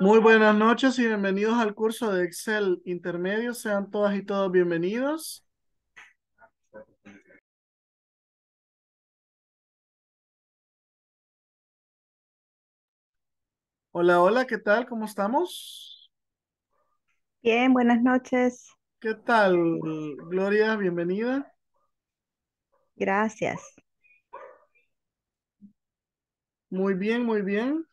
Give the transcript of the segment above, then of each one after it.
Muy buenas noches y bienvenidos al curso de Excel intermedio. Sean todas y todos bienvenidos. Hola, hola, ¿qué tal? ¿Cómo estamos? Bien, buenas noches. ¿Qué tal, Gloria? Bienvenida. Gracias. Muy bien, muy bien.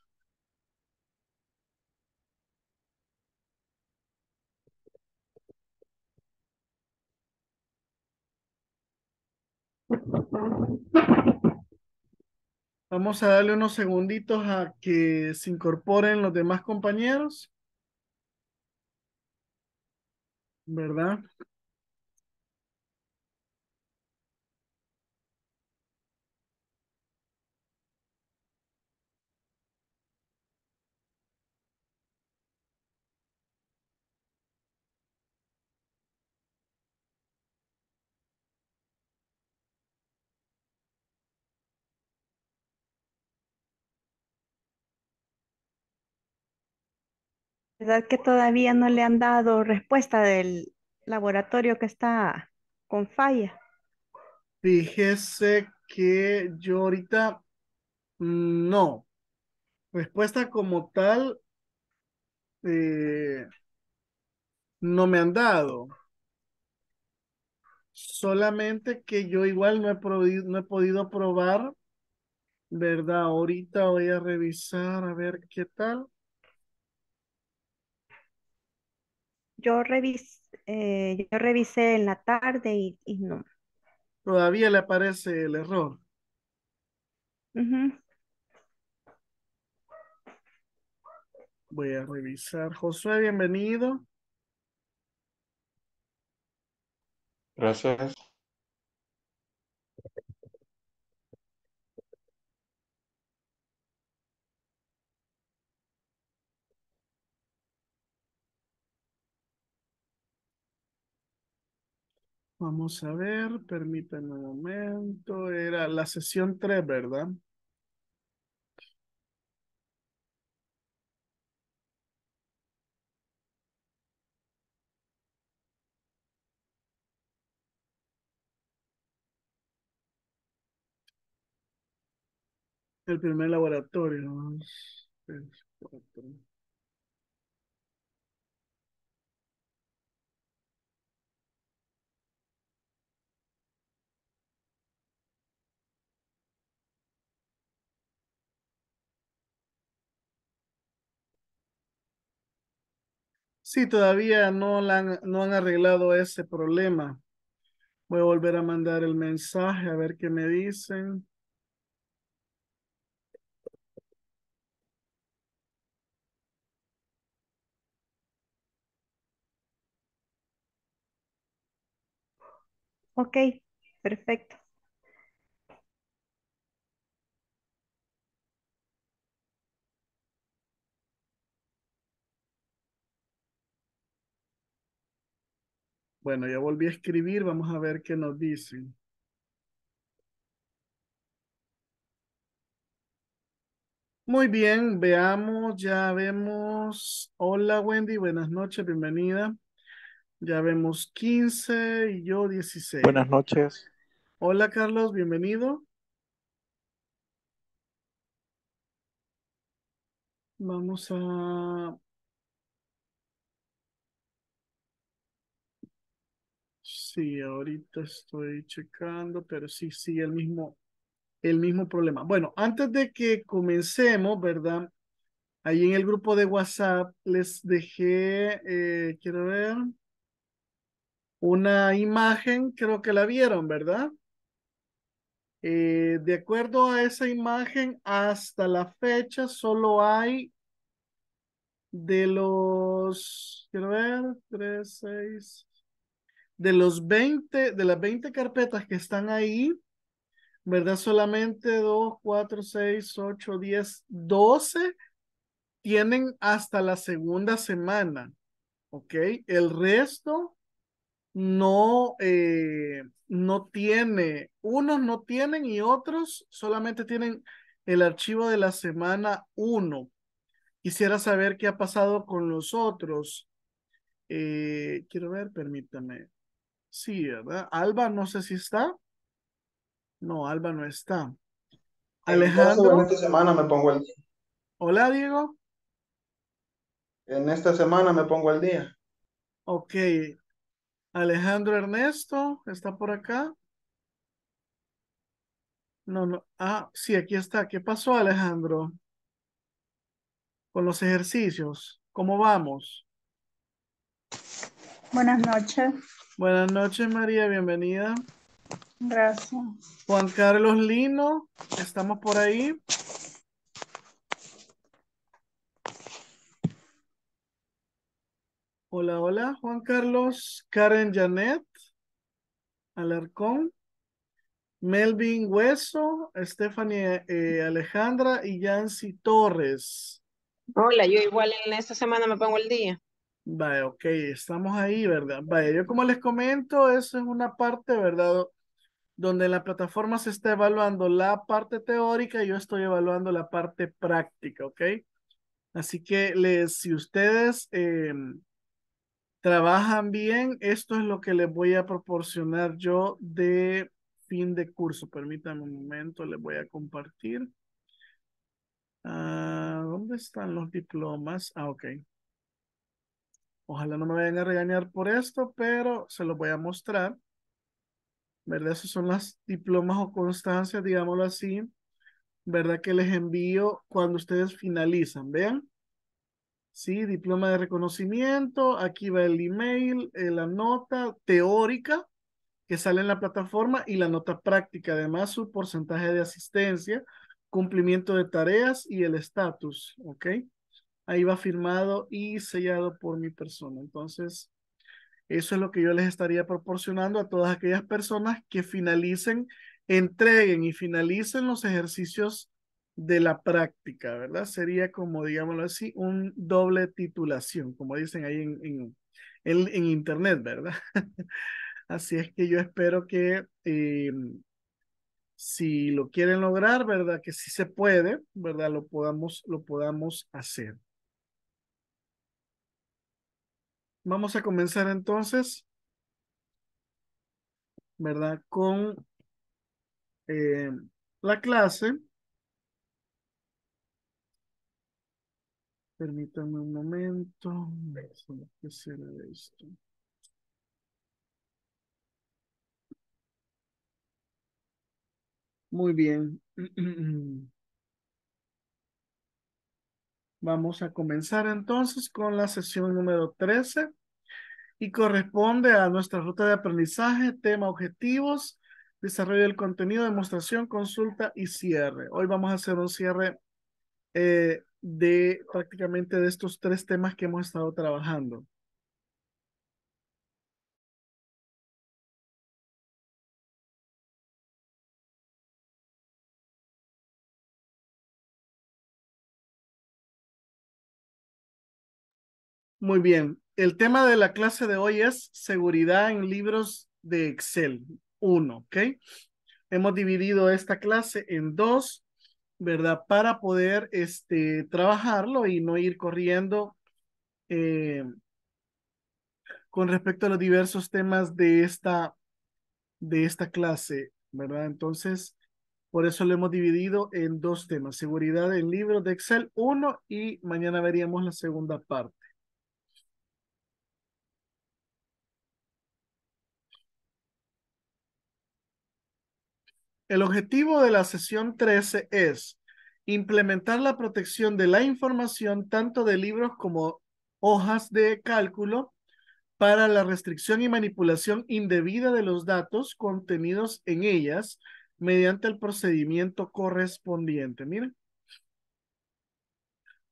Vamos a darle unos segunditos a que se incorporen los demás compañeros. ¿Verdad? verdad que todavía no le han dado respuesta del laboratorio que está con falla. Fíjese que yo ahorita mm, no. Respuesta como tal eh, no me han dado. Solamente que yo igual no he, no he podido probar, ¿verdad? Ahorita voy a revisar a ver qué tal. yo, eh, yo revisé en la tarde y, no. Todavía le aparece el error. Voy a revisar. Josué, bienvenido. Gracias. a ver, permítanme un momento. Era la sesión 3, ¿verdad? El primer laboratorio. Sí, todavía no, la no han arreglado ese problema. Voy a volver a mandar el mensaje a ver qué me dicen. Ok, perfecto. Bueno, ya volví a escribir, vamos a ver qué nos dicen. Muy bien, veamos, ya vemos. Hola Wendy, buenas noches, bienvenida. Ya vemos 15 y yo 16. Buenas noches. Hola Carlos, bienvenido. Vamos a Sí, ahorita estoy checando, pero sí, sí, el mismo, el mismo problema. Bueno, antes de que comencemos, ¿verdad? Ahí en el grupo de WhatsApp les dejé, eh, quiero ver, una imagen, creo que la vieron, ¿verdad? Eh, de acuerdo a esa imagen, hasta la fecha solo hay de los, quiero ver, tres, seis de los 20, de las 20 carpetas que están ahí, ¿verdad? Solamente 2, 4, 6, 8, 10, 12 tienen hasta la segunda semana, ¿ok? El resto no, eh, no tiene, unos no tienen y otros solamente tienen el archivo de la semana 1. Quisiera saber qué ha pasado con los otros. Eh, quiero ver, permítame. Sí, ¿verdad? Alba no sé si está. No, Alba no está. Este Alejandro. esta semana me pongo al Hola, Diego. En esta semana me pongo al día. Ok. Alejandro Ernesto, ¿está por acá? No, no. Ah, sí, aquí está. ¿Qué pasó, Alejandro? Con los ejercicios. ¿Cómo vamos? Buenas noches. Buenas noches, María, bienvenida. Gracias. Juan Carlos Lino, estamos por ahí. Hola, hola, Juan Carlos, Karen Janet, Alarcón, Melvin Hueso, Stephanie eh, Alejandra y Yancy Torres. Hola, yo igual en esta semana me pongo el día. Vale, ok, estamos ahí, ¿verdad? Vale, yo como les comento, eso es una parte, ¿verdad? Donde la plataforma se está evaluando la parte teórica y yo estoy evaluando la parte práctica, ¿ok? Así que les, si ustedes em, trabajan bien, esto es lo que les voy a proporcionar yo de fin de curso. Permítanme un momento, les voy a compartir. Ah, ¿Dónde están los diplomas? Ah, ok. Ojalá no me vayan a regañar por esto, pero se los voy a mostrar. ¿Verdad? Esos son los diplomas o constancias, digámoslo así, ¿verdad? Que les envío cuando ustedes finalizan. Vean. Sí, diploma de reconocimiento. Aquí va el email, eh, la nota teórica que sale en la plataforma y la nota práctica. Además, su porcentaje de asistencia, cumplimiento de tareas y el estatus. ¿Ok? ahí va firmado y sellado por mi persona. Entonces, eso es lo que yo les estaría proporcionando a todas aquellas personas que finalicen, entreguen y finalicen los ejercicios de la práctica, ¿verdad? Sería como, digámoslo así, un doble titulación, como dicen ahí en, en, Internet, ¿verdad? así es que yo espero que eh, si lo quieren lograr, ¿verdad? Que si se puede, ¿verdad? Lo podamos, lo podamos hacer. Vamos a comenzar entonces, ¿verdad? Con eh, la clase. Permítame un momento. ¿Qué será esto? Muy bien. Vamos a comenzar entonces con la sesión número 13 y corresponde a nuestra ruta de aprendizaje, tema objetivos, desarrollo del contenido, demostración, consulta y cierre. Hoy vamos a hacer un cierre eh, de prácticamente de estos tres temas que hemos estado trabajando. Muy bien. El tema de la clase de hoy es seguridad en libros de Excel 1, ¿ok? Hemos dividido esta clase en dos, ¿verdad? Para poder este, trabajarlo y no ir corriendo eh, con respecto a los diversos temas de esta, de esta clase, ¿verdad? Entonces, por eso lo hemos dividido en dos temas, seguridad en libros de Excel 1 y mañana veríamos la segunda parte. El objetivo de la sesión 13 es implementar la protección de la información tanto de libros como hojas de cálculo para la restricción y manipulación indebida de los datos contenidos en ellas mediante el procedimiento correspondiente. Miren.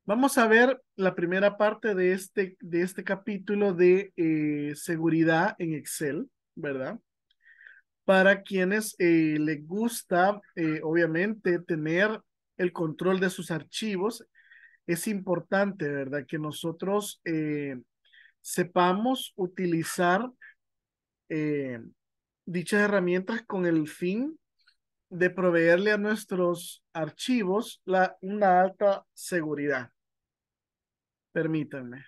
Vamos a ver la primera parte de este, de este capítulo de eh, seguridad en Excel, ¿verdad? para quienes eh, les gusta, eh, obviamente, tener el control de sus archivos. Es importante, ¿verdad? Que nosotros eh, sepamos utilizar eh, dichas herramientas con el fin de proveerle a nuestros archivos la, una alta seguridad. Permítanme.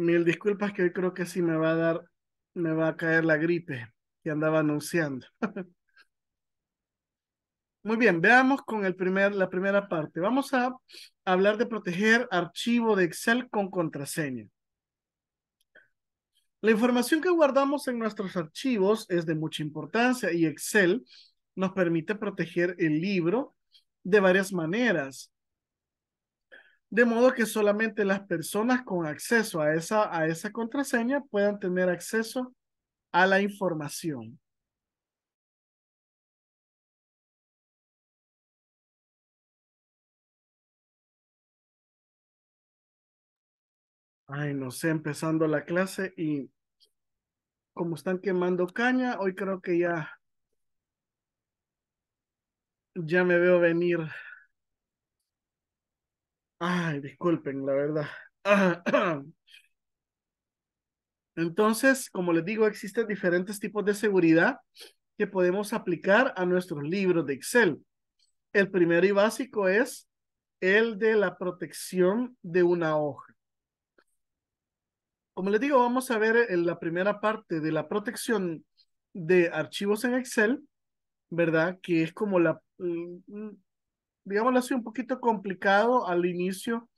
Mil disculpas que hoy creo que sí me va a dar, me va a caer la gripe que andaba anunciando. Muy bien, veamos con el primer, la primera parte. Vamos a hablar de proteger archivo de Excel con contraseña. La información que guardamos en nuestros archivos es de mucha importancia y Excel nos permite proteger el libro de varias maneras. De modo que solamente las personas con acceso a esa, a esa contraseña puedan tener acceso a la información. Ay, no sé, empezando la clase y como están quemando caña, hoy creo que ya, ya me veo venir Ay, disculpen, la verdad. Ah, Entonces, como les digo, existen diferentes tipos de seguridad que podemos aplicar a nuestros libros de Excel. El primero y básico es el de la protección de una hoja. Como les digo, vamos a ver en la primera parte de la protección de archivos en Excel, ¿verdad? Que es como la, mm, mm, digámoslo así, un poquito complicado al inicio,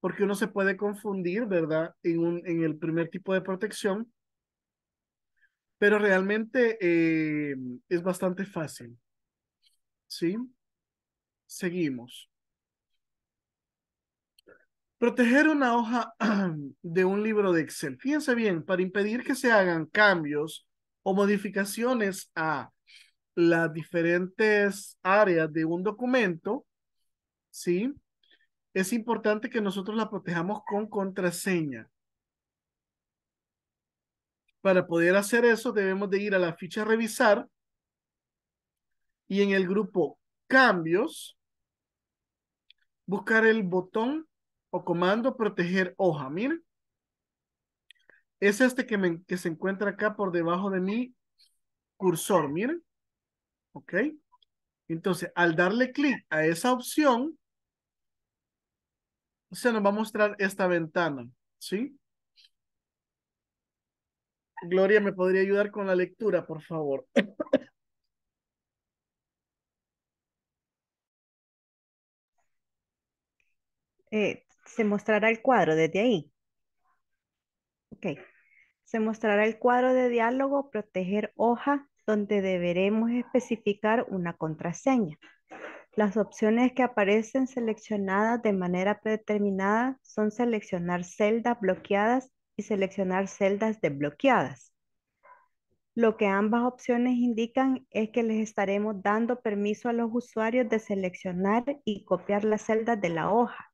porque uno se puede confundir, ¿verdad? En, un, en el primer tipo de protección, pero realmente eh, es bastante fácil. ¿Sí? Seguimos. Proteger una hoja de un libro de Excel. Fíjense bien, para impedir que se hagan cambios o modificaciones a las diferentes áreas de un documento, ¿sí? Es importante que nosotros la protejamos con contraseña. Para poder hacer eso debemos de ir a la ficha revisar y en el grupo cambios buscar el botón o comando proteger hoja. Miren, es este que, que se encuentra acá por debajo de mi cursor. Miren, ¿Ok? Entonces, al darle clic a esa opción, se nos va a mostrar esta ventana, ¿sí? Gloria, ¿me podría ayudar con la lectura, por favor? Eh, se mostrará el cuadro desde ahí. Ok. Se mostrará el cuadro de diálogo, proteger hoja, donde deberemos especificar una contraseña. Las opciones que aparecen seleccionadas de manera predeterminada son seleccionar celdas bloqueadas y seleccionar celdas desbloqueadas. Lo que ambas opciones indican es que les estaremos dando permiso a los usuarios de seleccionar y copiar las celdas de la hoja.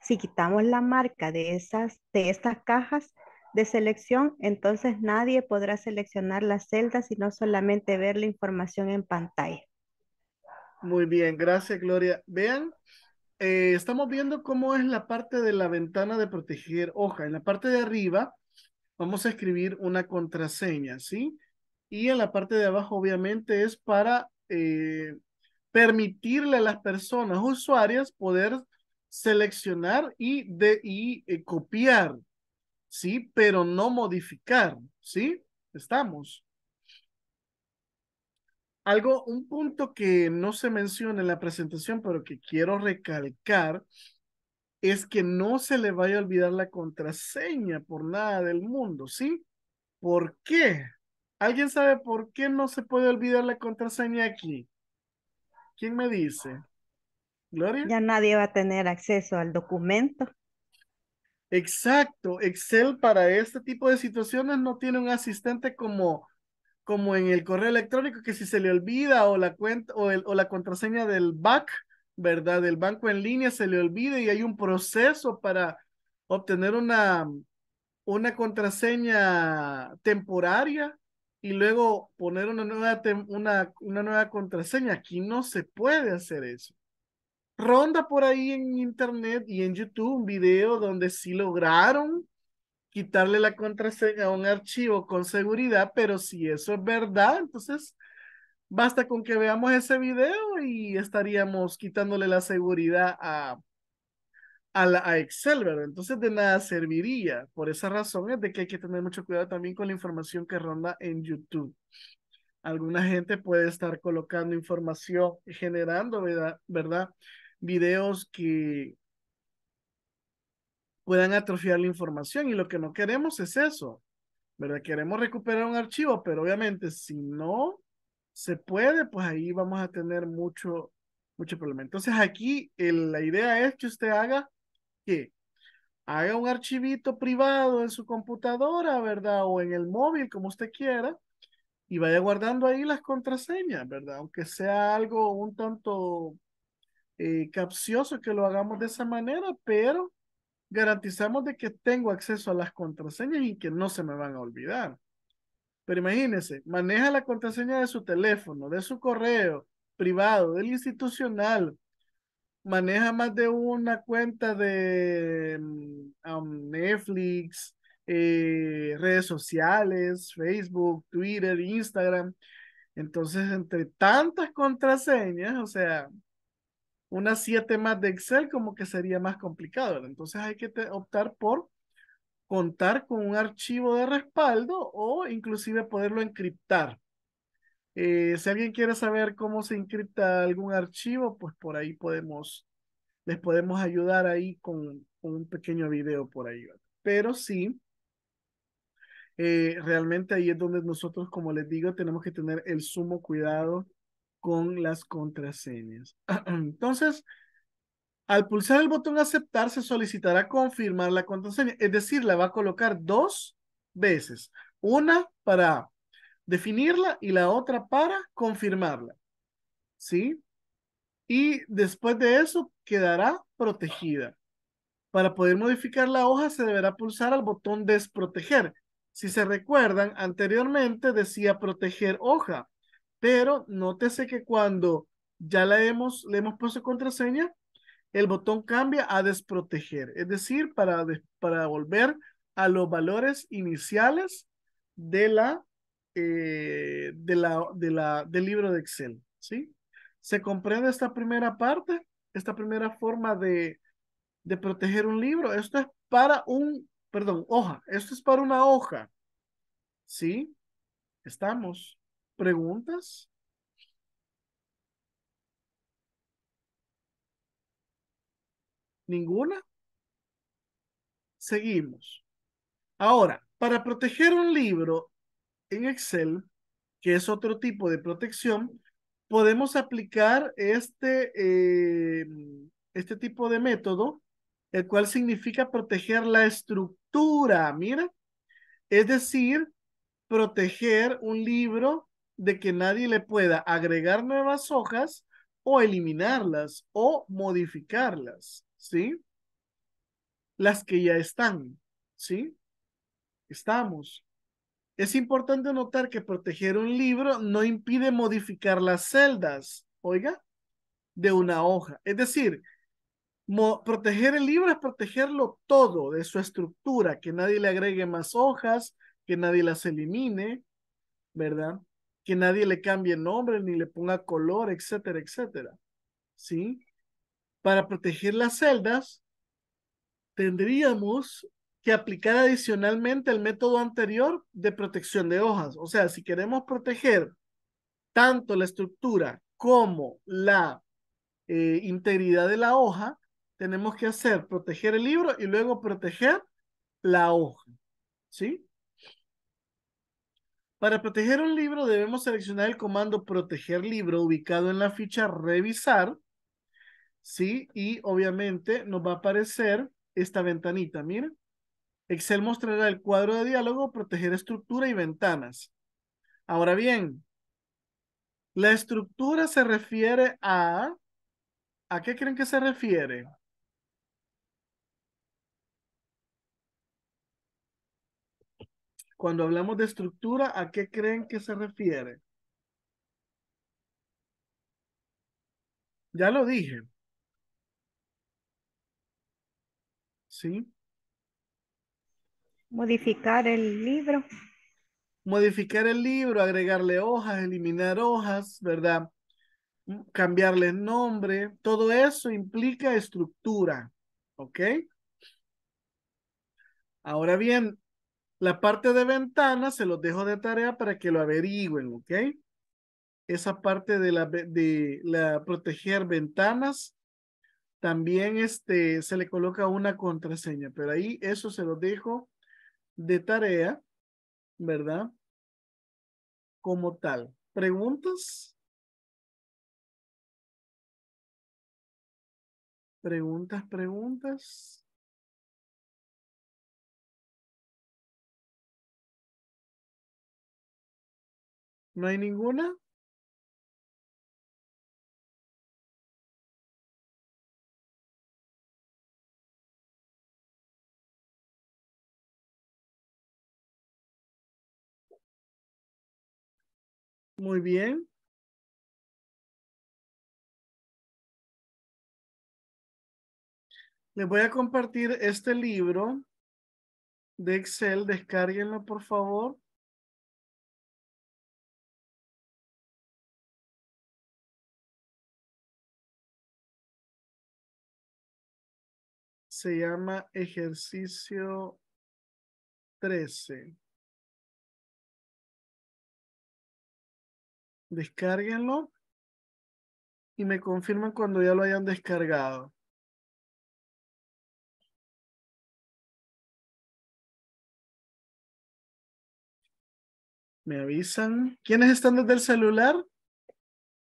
Si quitamos la marca de, esas, de estas cajas, de selección, entonces nadie podrá seleccionar la celda, sino solamente ver la información en pantalla. Muy bien, gracias Gloria. Vean, eh, estamos viendo cómo es la parte de la ventana de proteger hoja. En la parte de arriba vamos a escribir una contraseña, ¿sí? Y en la parte de abajo obviamente es para eh, permitirle a las personas usuarias poder seleccionar y, de, eh, copiar sí, pero no modificar, ¿sí? Estamos. Algo, un punto que no se menciona en la presentación, pero que quiero recalcar, es que no se le vaya a olvidar la contraseña por nada del mundo, ¿sí? ¿Por qué? ¿Alguien sabe por qué no se puede olvidar la contraseña aquí? ¿Quién me dice? ¿Gloria? Ya nadie va a tener acceso al documento. Exacto, Excel para este tipo de situaciones no tiene un asistente como, como en el correo electrónico que si se le olvida o la cuenta o, la contraseña del BAC, ¿verdad? Del banco en línea se le olvida y hay un proceso para obtener una, una contraseña temporaria y luego poner una nueva, una, una nueva contraseña. Aquí no se puede hacer eso ronda por ahí en internet y en YouTube un video donde sí lograron quitarle la contraseña a un archivo con seguridad, pero si eso es verdad, entonces basta con que veamos ese video y estaríamos quitándole la seguridad a, a, Excel, ¿verdad? Entonces de nada serviría. Por esa razón es de que hay que tener mucho cuidado también con la información que ronda en YouTube. Alguna gente puede estar colocando información, generando, ¿verdad? ¿verdad? videos que puedan atrofiar la información y lo que no queremos es eso, ¿verdad? Queremos recuperar un archivo, pero obviamente si no se puede, pues ahí vamos a tener mucho, mucho problema. Entonces aquí la idea es que usted haga que haga un archivito privado en su computadora, ¿verdad? O en el móvil, como usted quiera, y vaya guardando ahí las contraseñas, ¿verdad? Aunque sea algo un tanto eh, capcioso que lo hagamos de esa manera, pero garantizamos de que tengo acceso a las contraseñas y que no se me van a olvidar. Pero imagínense, maneja la contraseña de su teléfono, de su correo privado, del institucional, maneja más de una cuenta de mm, Netflix, eh, redes sociales, Facebook, Twitter, Instagram. Entonces, entre tantas contraseñas, o sea, unas siete más de Excel como que sería más complicado. Entonces hay que optar por contar con un archivo de respaldo o inclusive poderlo encriptar. Eh, si alguien quiere saber cómo se encripta algún archivo, pues por ahí podemos, les podemos ayudar ahí con, un pequeño video por ahí. Pero sí, eh, realmente ahí es donde nosotros, como les digo, tenemos que tener el sumo cuidado con las contraseñas. Entonces, al pulsar el botón aceptar, se solicitará confirmar la contraseña, es decir, la va a colocar dos veces, una para definirla y la otra para confirmarla. ¿Sí? Y después de eso quedará protegida. Para poder modificar la hoja se deberá pulsar al botón desproteger. Si se recuerdan, anteriormente decía proteger hoja. Pero nótese que cuando ya le hemos, le hemos puesto contraseña, el botón cambia a desproteger, es decir, para, para volver a los valores iniciales de la, eh, de la, de la, del libro de Excel. ¿sí? ¿Se comprende esta primera parte? Esta primera forma de, de proteger un libro. Esto es para un, perdón, hoja. Esto es para una hoja. ¿Sí? Estamos preguntas? ¿Ninguna? Seguimos. Ahora, para proteger un libro en Excel, que es otro tipo de protección, podemos aplicar este, eh, este tipo de método, el cual significa proteger la estructura, mira. Es decir, proteger un libro de que nadie le pueda agregar nuevas hojas o eliminarlas o modificarlas, ¿sí? Las que ya están, ¿sí? Estamos. Es importante notar que proteger un libro no impide modificar las celdas, oiga, de una hoja. Es decir, proteger el libro es protegerlo todo de su estructura, que nadie le agregue más hojas, que nadie las elimine, ¿verdad? que nadie le cambie nombre ni le ponga color, etcétera, etcétera. ¿Sí? Para proteger las celdas, tendríamos que aplicar adicionalmente el método anterior de protección de hojas. O sea, si queremos proteger tanto la estructura como la eh, integridad de la hoja, tenemos que hacer proteger el libro y luego proteger la hoja. ¿Sí? Para proteger un libro debemos seleccionar el comando proteger libro ubicado en la ficha revisar, ¿sí? Y obviamente nos va a aparecer esta ventanita, miren. Excel mostrará el cuadro de diálogo proteger estructura y ventanas. Ahora bien, la estructura se refiere a... ¿A qué creen que se refiere? Cuando hablamos de estructura, ¿a qué creen que se refiere? Ya lo dije. ¿Sí? Modificar el libro. Modificar el libro, agregarle hojas, eliminar hojas, ¿verdad? Mm, cambiarle nombre. Todo eso implica estructura. ¿Ok? Ahora bien, la parte de ventana se los dejo de tarea para que lo averigüen, ¿ok? Esa parte de la, de la proteger ventanas. También este, se le coloca una contraseña, pero ahí eso se los dejo de tarea, ¿verdad? Como tal. ¿Preguntas? Preguntas, preguntas. ¿No hay ninguna? Muy bien. Les voy a compartir este libro de Excel. Descárguenlo, por favor. se llama ejercicio 13. Descárguenlo y me confirman cuando ya lo hayan descargado. Me avisan. ¿Quiénes están desde el celular?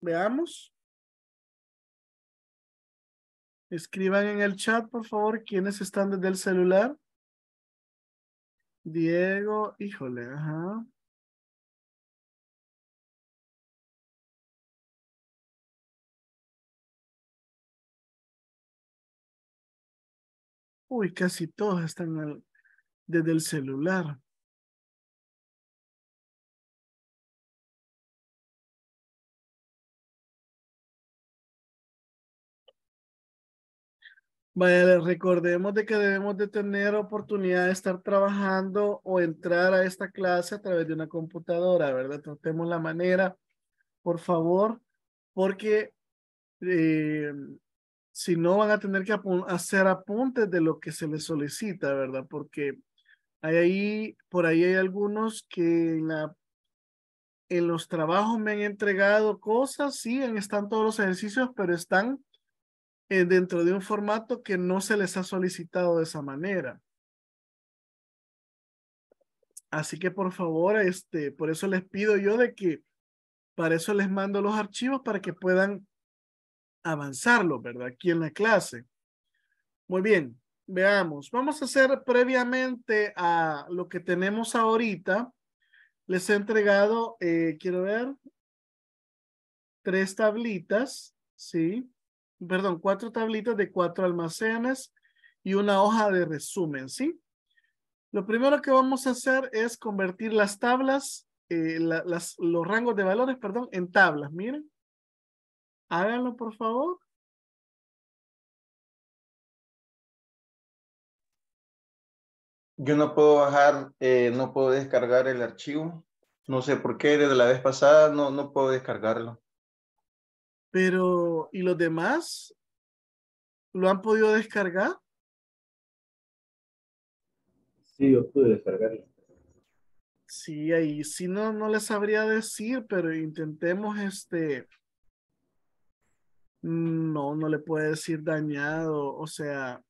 Veamos. Escriban en el chat, por favor, ¿Quiénes están desde el celular. Diego, híjole, ajá. Uy, casi todos están desde el celular. Vaya, recordemos de que debemos de tener oportunidad de estar trabajando o entrar a esta clase a través de una computadora, ¿verdad? Tratemos la manera, por favor, porque eh, si no van a tener que hacer apuntes de lo que se les solicita, ¿verdad? Porque hay ahí, por ahí hay algunos que la, en los trabajos me han entregado cosas, sí, están todos los ejercicios, pero están eh, dentro de un formato que no se les ha solicitado de esa manera. Así que por favor, este, por eso les pido yo de que para eso les mando los archivos para que puedan avanzarlo, ¿verdad? Aquí en la clase. Muy bien, veamos. Vamos a hacer previamente a lo que tenemos ahorita. Les he entregado, eh, quiero ver, tres tablitas, ¿sí? perdón, cuatro tablitas de cuatro almacenes y una hoja de resumen, ¿sí? Lo primero que vamos a hacer es convertir las tablas, eh, los rangos de valores, perdón, en tablas, miren. Háganlo, por favor. Yo no puedo bajar, eh, no puedo descargar el archivo. No sé por qué, desde la vez pasada no, no puedo descargarlo. Pero, ¿y los demás? ¿Lo han podido descargar? Sí, yo pude descargarlo. Sí, ahí sí no, no les sabría decir, pero intentemos este. No, no le puede decir dañado, o sea.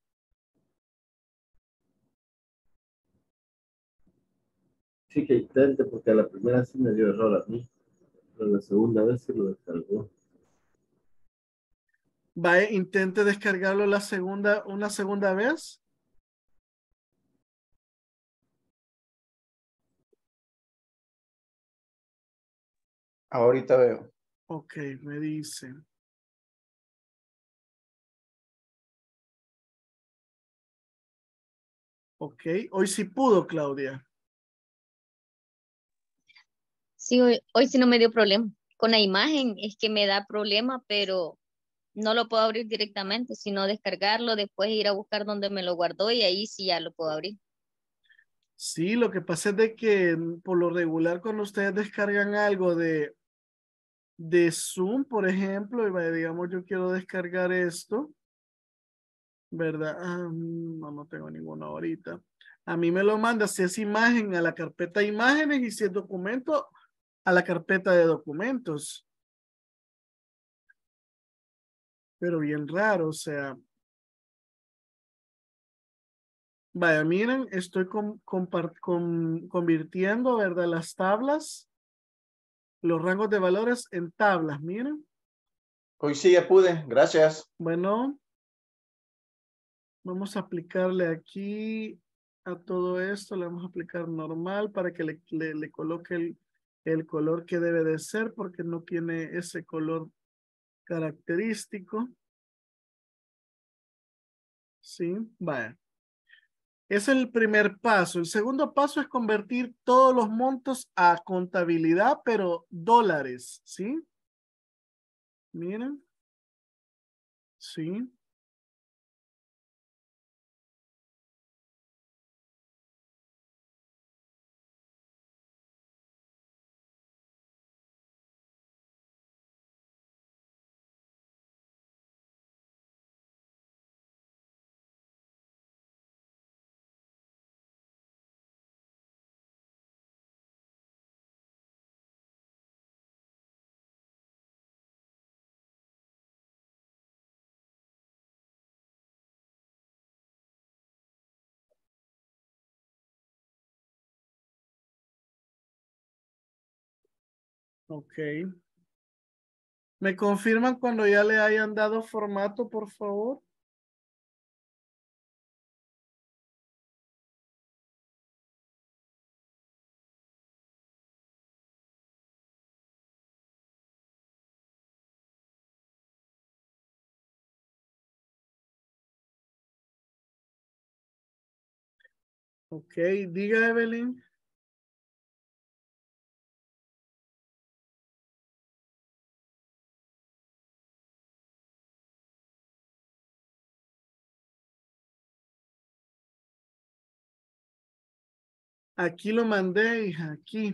Sí, que intente, porque a la primera sí me dio error a mí, pero la segunda vez sí lo descargó va, eh, intente descargarlo la segunda, una segunda vez. Ahorita veo. Ok, me dice. Ok, hoy sí pudo, Claudia. Sí, hoy sí no me dio problema. Con la imagen es que me da problema, pero no lo puedo abrir directamente, sino descargarlo, después ir a buscar donde me lo guardó y ahí sí ya lo puedo abrir. Sí, lo que pasa es de que mm, por lo regular cuando ustedes descargan algo de, de Zoom, por ejemplo, y digamos yo quiero descargar esto, ¿verdad? Ah, mm, no, no tengo ninguno ahorita. A mí me lo manda si es imagen a la carpeta imágenes y si es documento a la carpeta de documentos pero bien raro, o sea. Vaya, miren, estoy convirtiendo, ¿verdad? Las tablas, los rangos de valores en tablas, miren. Hoy sí ya pude, gracias. Bueno, vamos a aplicarle aquí a todo esto, le vamos a aplicar normal para que le, le, coloque el, el color que debe de ser porque no tiene ese color característico. Sí, vaya. Es el primer paso. El segundo paso es convertir todos los montos a contabilidad, pero dólares, ¿sí? Miren. Sí. Okay. ¿Me confirman cuando ya le hayan dado formato, por favor? Okay. diga Evelyn. Aquí lo mandé, hija, aquí.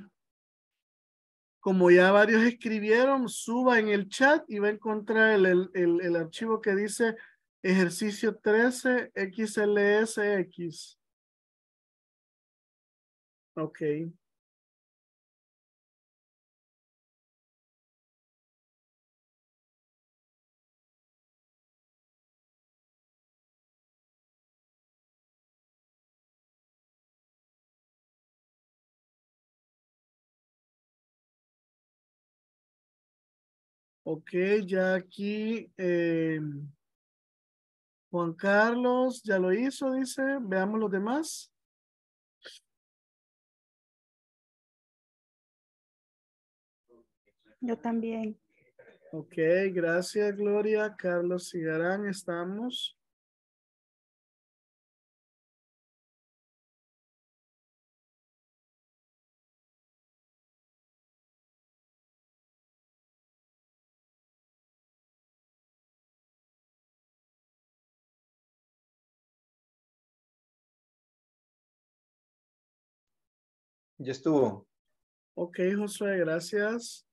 Como ya varios escribieron, suba en el chat y va a encontrar el, archivo que dice ejercicio 13 XLSX. Ok. Ok, ya aquí eh, Juan Carlos ya lo hizo, dice. Veamos los demás. Yo también. Ok, gracias Gloria. Carlos Cigarán, estamos. Ya estuvo. Ok, Josué, gracias.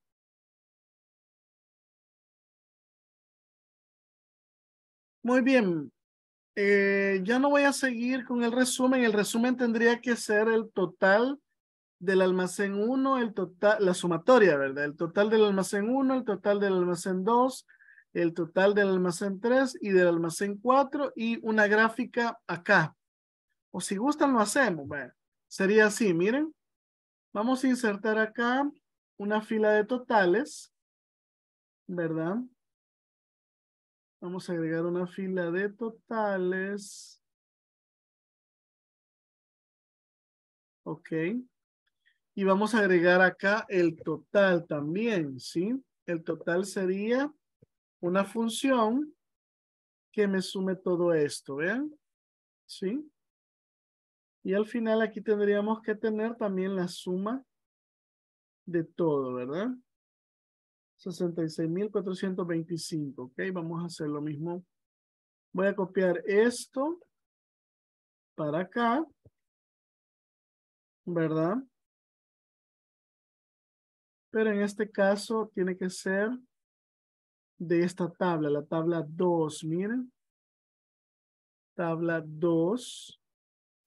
Muy bien. Eh, ya no voy a seguir con el resumen. El resumen tendría que ser el total del almacén 1, el total, la sumatoria, ¿verdad? El total del almacén 1, el total del almacén 2, el total del almacén 3 y del almacén 4 y una gráfica acá. O si gustan lo hacemos, Sería así, miren. Vamos a insertar acá una fila de totales, ¿verdad? Vamos a agregar una fila de totales. Ok. Y vamos a agregar acá el total también, ¿sí? El total sería una función que me sume todo esto, ¿vean? ¿Sí? Y al final aquí tendríamos que tener también la suma de todo, ¿verdad? 66.425, ¿ok? Vamos a hacer lo mismo. Voy a copiar esto para acá, ¿verdad? Pero en este caso tiene que ser de esta tabla, la tabla 2, miren. Tabla 2.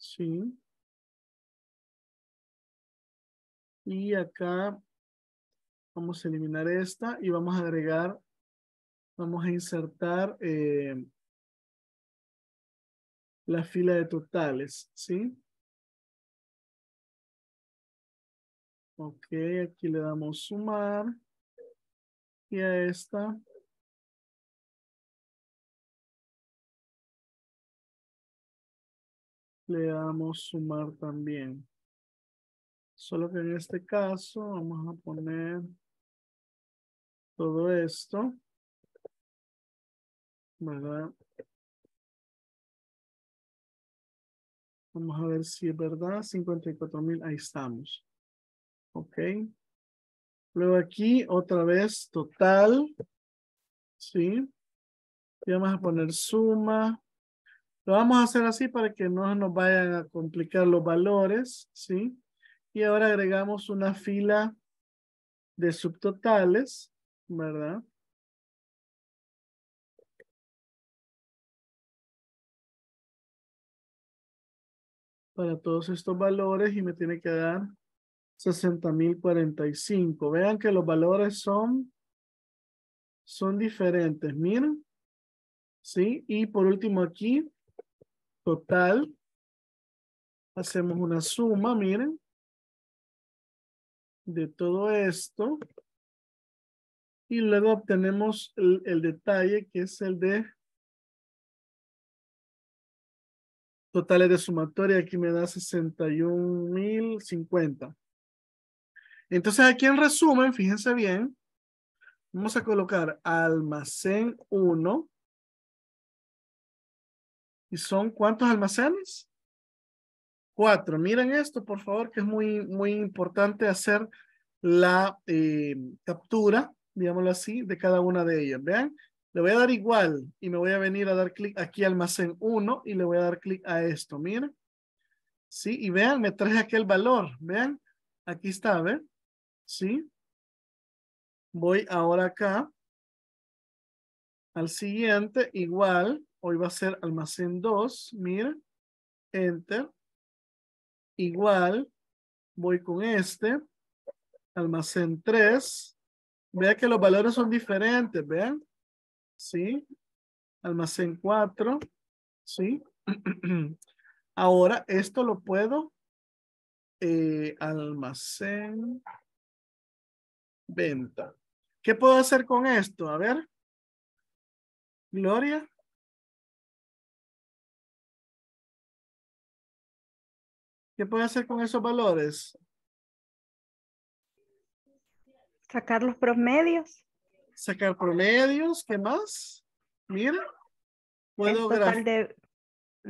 Sí. Y acá vamos a eliminar esta y vamos a agregar, vamos a insertar eh, la fila de totales, ¿sí? Ok, aquí le damos sumar y a esta le damos sumar también. Solo que en este caso vamos a poner todo esto. ¿Verdad? Vamos a ver si es verdad. 54 mil, ahí estamos. Ok. Luego aquí otra vez total. Sí. Y vamos a poner suma. Lo vamos a hacer así para que no nos vayan a complicar los valores, ¿sí? Y ahora agregamos una fila de subtotales, ¿verdad? Para todos estos valores y me tiene que dar 60.045. Vean que los valores son, son diferentes, miren. ¿Sí? Y por último aquí total. Hacemos una suma, miren, de todo esto. Y luego obtenemos el, detalle que es el de totales de sumatoria. Aquí me da 61.050. Entonces aquí en resumen, fíjense bien, vamos a colocar almacén 1 ¿Y son cuántos almacenes? Cuatro. Miren esto, por favor, que es muy, muy importante hacer la eh, captura, digámoslo así, de cada una de ellas. Vean, le voy a dar igual y me voy a venir a dar clic aquí almacén 1 y le voy a dar clic a esto, miren. Sí, y vean, me traje aquel valor, vean, aquí está, ¿ven? Sí. Voy ahora acá al siguiente, igual, hoy va a ser almacén 2, mira, enter, igual, voy con este, almacén 3, vea que los valores son diferentes, vean, ¿sí? Almacén 4, ¿sí? Ahora esto lo puedo, eh, almacén, venta. ¿Qué puedo hacer con esto? A ver, Gloria. ¿Qué puede hacer con esos valores? Sacar los promedios. Sacar promedios, ¿qué más? Mira, puedo graficar. total de,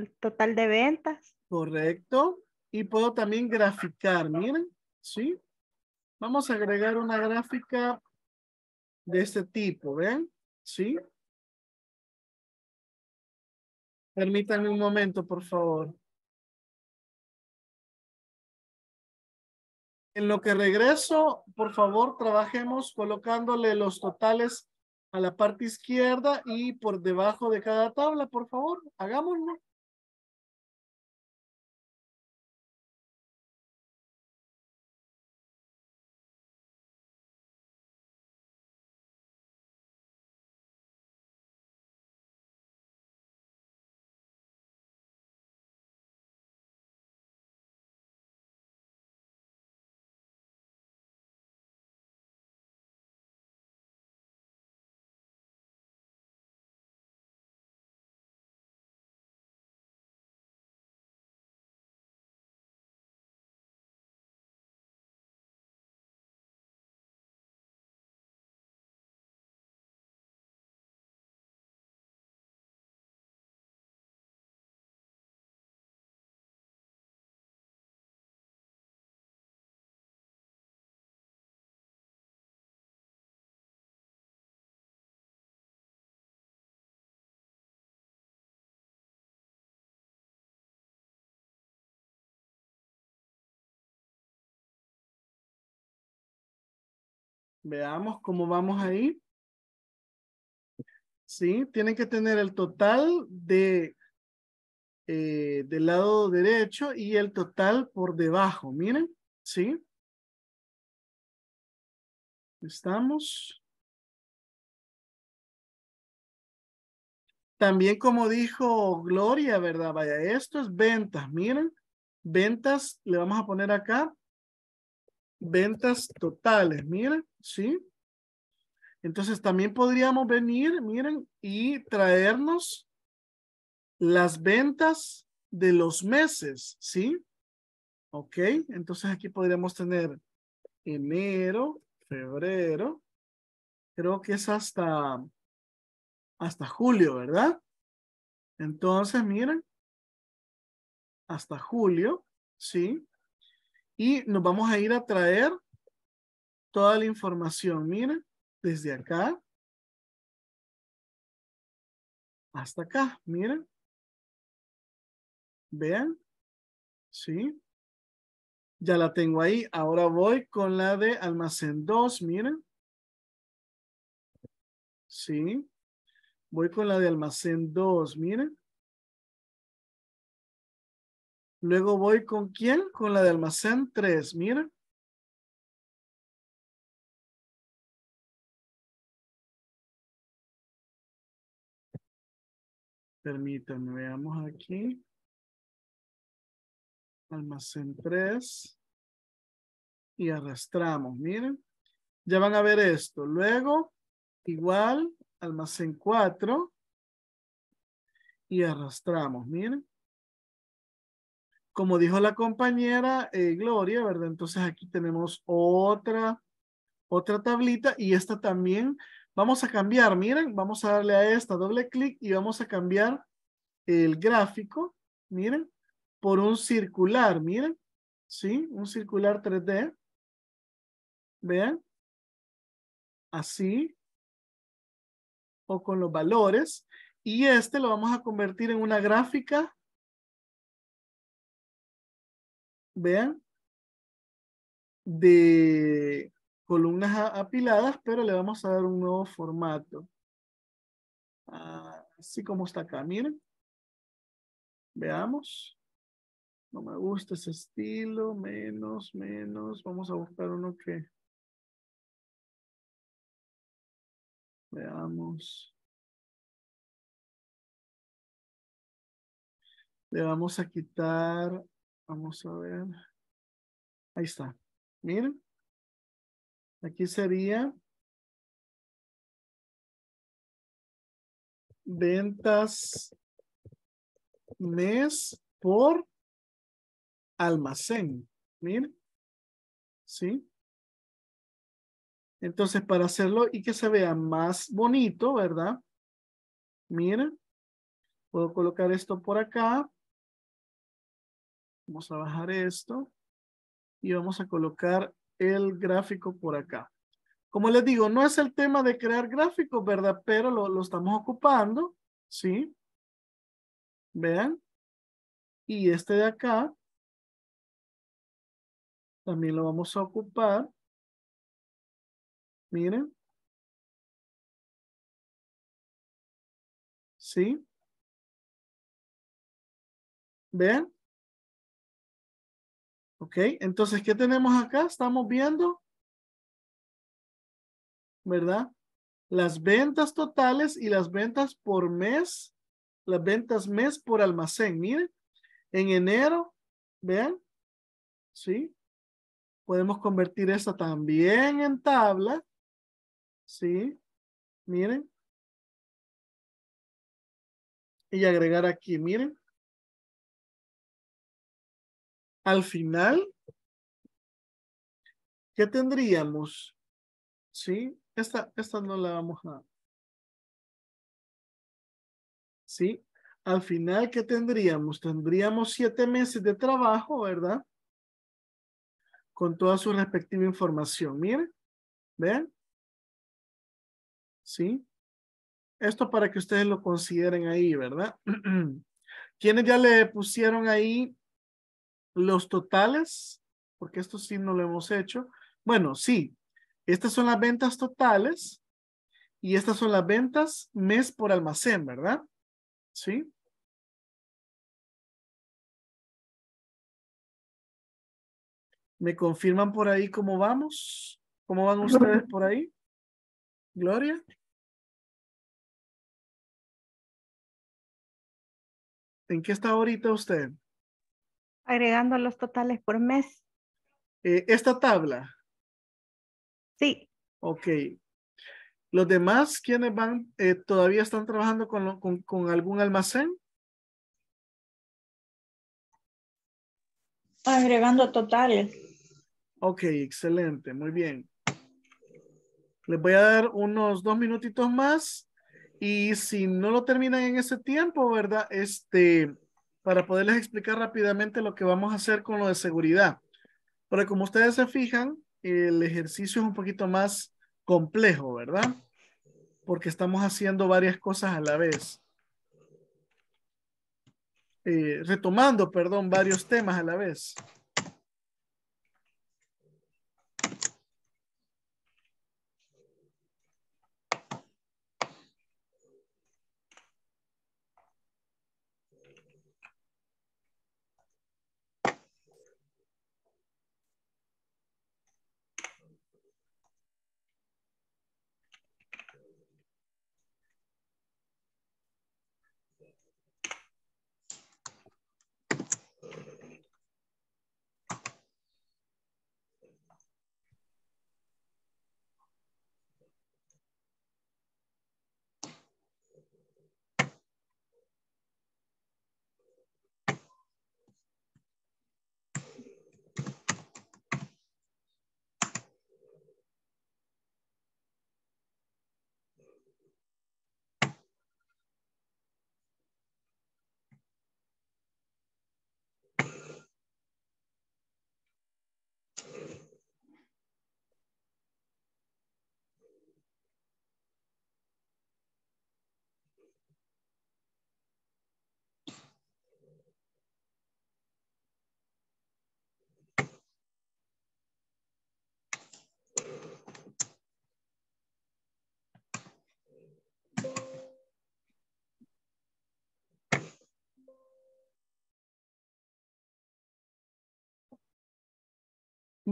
el total de ventas. Correcto. Y puedo también graficar, miren, ¿sí? Vamos a agregar una gráfica de este tipo, ¿ven? ¿Sí? Permítanme un momento, por favor. En lo que regreso, por favor, trabajemos colocándole los totales a la parte izquierda y por debajo de cada tabla, por favor, hagámoslo. Veamos cómo vamos ahí. Sí, tienen que tener el total de, eh, del lado derecho y el total por debajo. Miren, sí. Estamos. También como dijo Gloria, ¿verdad? Vaya, esto es ventas. Miren, ventas, le vamos a poner acá. Ventas totales, miren. ¿sí? Entonces también podríamos venir, miren, y traernos las ventas de los meses, ¿sí? Ok, entonces aquí podríamos tener enero, febrero, creo que es hasta, hasta julio, ¿verdad? Entonces, miren, hasta julio, ¿sí? Y nos vamos a ir a traer toda la información, mira, desde acá hasta acá, mira. Vean, ¿sí? Ya la tengo ahí. Ahora voy con la de almacén 2, mira. ¿Sí? Voy con la de almacén 2, mira. Luego voy con quién? Con la de almacén 3, mira. Permítanme, veamos aquí. Almacén 3. Y arrastramos, miren. Ya van a ver esto. Luego, igual, almacén 4. Y arrastramos, miren. Como dijo la compañera eh, Gloria, ¿verdad? Entonces aquí tenemos otra, otra tablita y esta también Vamos a cambiar, miren, vamos a darle a esta doble clic y vamos a cambiar el gráfico, miren, por un circular, miren, ¿sí? Un circular 3D. Vean, así, o con los valores. Y este lo vamos a convertir en una gráfica. Vean. De columnas apiladas, pero le vamos a dar un nuevo formato. Así como está acá, miren. Veamos. No me gusta ese estilo, menos, menos. Vamos a buscar uno que... Veamos. Le vamos a quitar, vamos a ver. Ahí está. Miren. Aquí sería ventas mes por almacén. Miren. ¿Sí? Entonces, para hacerlo y que se vea más bonito, ¿verdad? Mira. Puedo colocar esto por acá. Vamos a bajar esto. Y vamos a colocar el gráfico por acá. Como les digo, no es el tema de crear gráficos, ¿verdad? Pero lo, estamos ocupando, ¿sí? Vean. Y este de acá también lo vamos a ocupar. Miren. ¿Sí? ¿Ven? Ok, entonces, ¿qué tenemos acá? Estamos viendo, ¿verdad? Las ventas totales y las ventas por mes, las ventas mes por almacén. Miren, en enero, vean, ¿sí? Podemos convertir esta también en tabla, ¿sí? Miren. Y agregar aquí, miren al final, ¿qué tendríamos? ¿Sí? Esta, esta no la vamos a... ¿Sí? Al final, ¿qué tendríamos? Tendríamos siete meses de trabajo, ¿verdad? Con toda su respectiva información. Miren, ¿ven? ¿Sí? Esto para que ustedes lo consideren ahí, ¿verdad? Quienes ya le pusieron ahí los totales, porque esto sí no lo hemos hecho. Bueno, sí, estas son las ventas totales y estas son las ventas mes por almacén, ¿verdad? ¿Sí? ¿Me confirman por ahí cómo vamos? ¿Cómo van ustedes por ahí? Gloria. ¿En qué está ahorita usted? agregando los totales por mes. Eh, ¿Esta tabla? Sí. Ok. ¿Los demás, quienes van, eh, todavía están trabajando con, con algún almacén? Agregando totales. Ok, excelente, muy bien. Les voy a dar unos dos minutitos más y si no lo terminan en ese tiempo, ¿verdad? Este, para poderles explicar rápidamente lo que vamos a hacer con lo de seguridad. Pero como ustedes se fijan, el ejercicio es un poquito más complejo, ¿verdad? Porque estamos haciendo varias cosas a la vez. Eh, retomando, perdón, varios temas a la vez.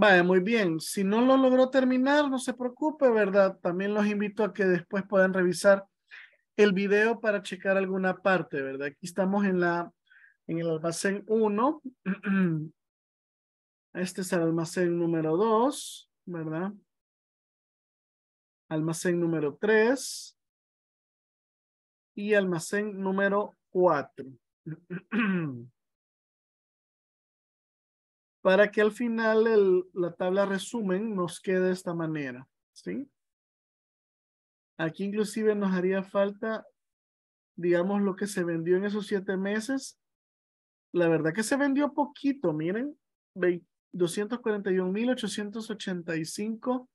Vaya, muy bien. Si no lo logró terminar, no se preocupe, ¿verdad? También los invito a que después puedan revisar el video para checar alguna parte, ¿verdad? Aquí estamos en la en el almacén 1. Este es el almacén número 2, ¿verdad? Almacén número 3 y almacén número 4. para que al final la tabla resumen nos quede de esta manera. ¿sí? Aquí inclusive nos haría falta, digamos, lo que se vendió en esos siete meses. La verdad que se vendió poquito, miren, 241.885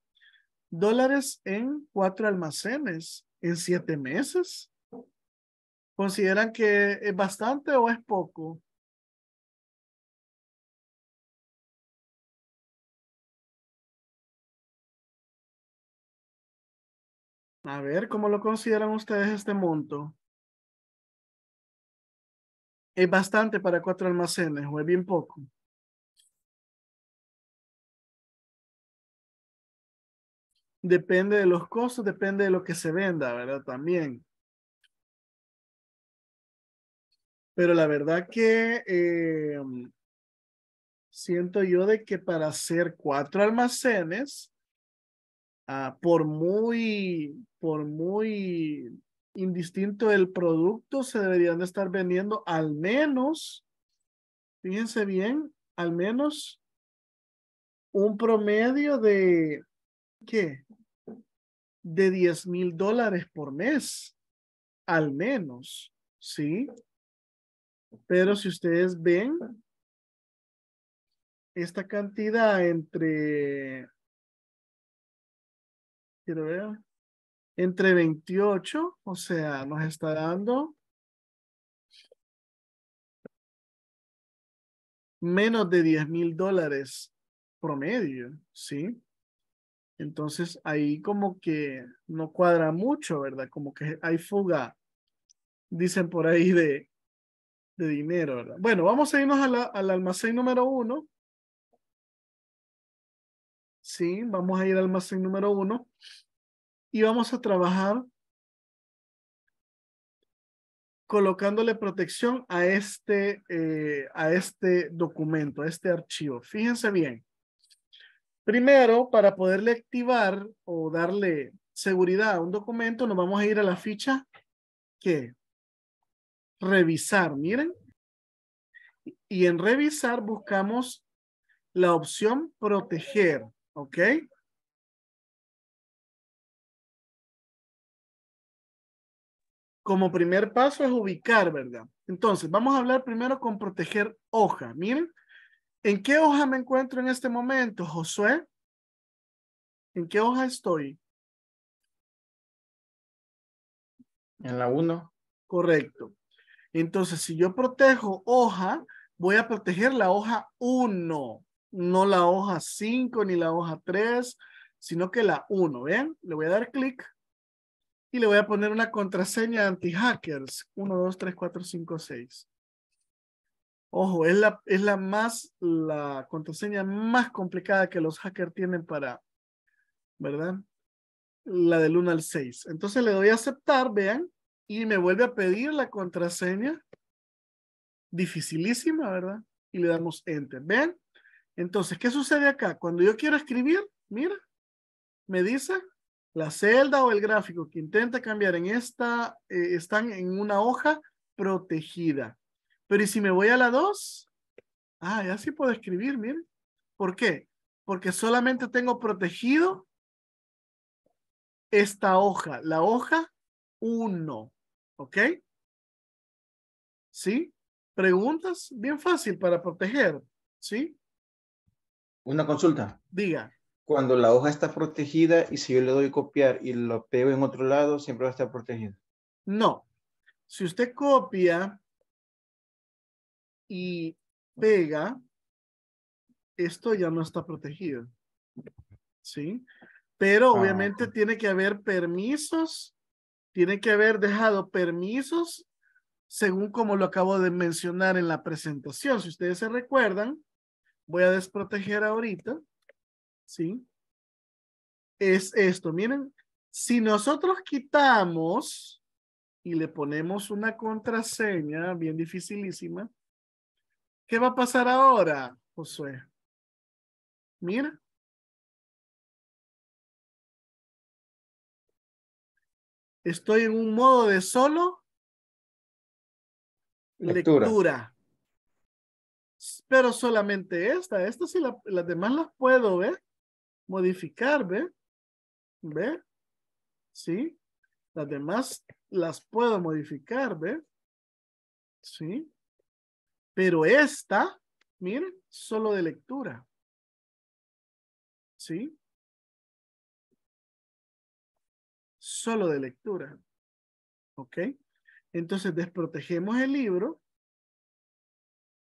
dólares en cuatro almacenes en siete meses. ¿Consideran que es bastante o es poco? A ver, ¿cómo lo consideran ustedes este monto? ¿Es bastante para cuatro almacenes o es bien poco? Depende de los costos, depende de lo que se venda, ¿verdad? También. Pero la verdad que eh, siento yo de que para hacer cuatro almacenes, ah, por muy por muy indistinto el producto, se deberían de estar vendiendo al menos, fíjense bien, al menos un promedio de, ¿qué? De 10 mil dólares por mes, al menos, ¿sí? Pero si ustedes ven, esta cantidad entre, quiero ver, entre 28, o sea, nos está dando menos de 10 mil dólares promedio, ¿sí? Entonces ahí como que no cuadra mucho, ¿verdad? Como que hay fuga, dicen por ahí, de, de dinero, ¿verdad? Bueno, vamos a irnos al almacén número uno. Sí, vamos a ir al almacén número uno y vamos a trabajar colocándole protección a este, eh, a este documento, a este archivo. Fíjense bien. Primero, para poderle activar o darle seguridad a un documento, nos vamos a ir a la ficha que revisar, miren. Y en revisar buscamos la opción proteger, ¿ok? como primer paso es ubicar, ¿verdad? Entonces, vamos a hablar primero con proteger hoja. Miren, ¿en qué hoja me encuentro en este momento, Josué? ¿En qué hoja estoy? En la 1. Correcto. Entonces, si yo protejo hoja, voy a proteger la hoja 1, no la hoja 5 ni la hoja 3, sino que la 1. ¿Ven? Le voy a dar clic y le voy a poner una contraseña anti-hackers. 1, 2, 3, 4, 5, 6. Ojo, es la, es la más, la contraseña más complicada que los hackers tienen para, ¿verdad? La del 1 al 6. Entonces le doy a aceptar, vean, y me vuelve a pedir la contraseña. Dificilísima, ¿verdad? Y le damos enter. ¿Ven? Entonces, ¿qué sucede acá? Cuando yo quiero escribir, mira, me dice la celda o el gráfico que intenta cambiar en esta eh, están en una hoja protegida. Pero si me voy a la 2? Ah, ya sí puedo escribir, miren. ¿Por qué? Porque solamente tengo protegido esta hoja, la hoja 1. ¿Ok? ¿Sí? Preguntas bien fácil para proteger. ¿Sí? Una consulta. Diga cuando la hoja está protegida y si yo le doy copiar y lo pego en otro lado, siempre va a estar protegida. No. Si usted copia y pega, esto ya no está protegido. ¿Sí? Pero ah, obviamente tiene que haber permisos, tiene que haber dejado permisos según como lo acabo de mencionar en la presentación. Si ustedes se recuerdan, voy a desproteger ahorita. ¿sí? Es esto, miren, si nosotros quitamos y le ponemos una contraseña bien dificilísima, ¿qué va a pasar ahora, Josué? Mira. Estoy en un modo de solo lectura. Pero solamente esta, estas sí, las demás las puedo ver modificar, ¿ve? ¿Ve? ¿Sí? Las demás las puedo modificar, ¿ve? ¿Sí? Pero esta, miren, solo de lectura. ¿Sí? Solo de lectura. ¿Ok? Entonces desprotegemos el libro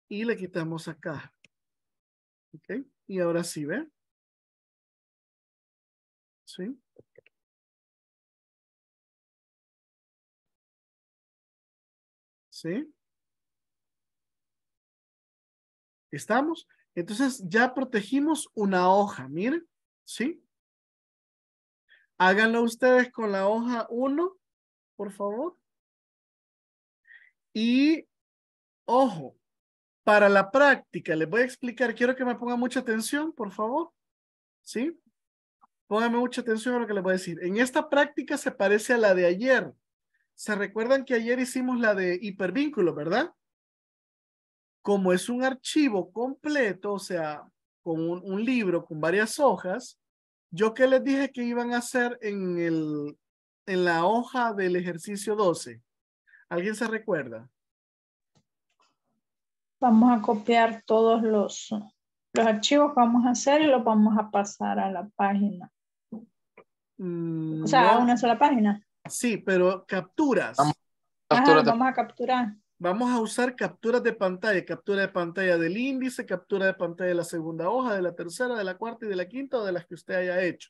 y le quitamos acá. ¿Ok? Y ahora sí, ¿ve? ¿sí? ¿Sí? ¿Estamos? Entonces ya protegimos una hoja, miren, ¿sí? Háganlo ustedes con la hoja 1, por favor. Y, ojo, para la práctica, les voy a explicar, quiero que me pongan mucha atención, por favor, ¿sí? Póngame mucha atención a lo que les voy a decir. En esta práctica se parece a la de ayer. ¿Se recuerdan que ayer hicimos la de hipervínculo, verdad? Como es un archivo completo, o sea, con un, libro con varias hojas, yo que les dije que iban a hacer en, el, en la hoja del ejercicio 12. ¿Alguien se recuerda? Vamos a copiar todos los, los archivos que vamos a hacer y los vamos a pasar a la página. Mm, o sea, una sola página. Sí, pero capturas. Vamos, captura vamos a capturar. Vamos a usar capturas de pantalla, captura de pantalla del índice, captura de pantalla de la segunda hoja, de la tercera, de la cuarta y de la quinta o de las que usted haya hecho.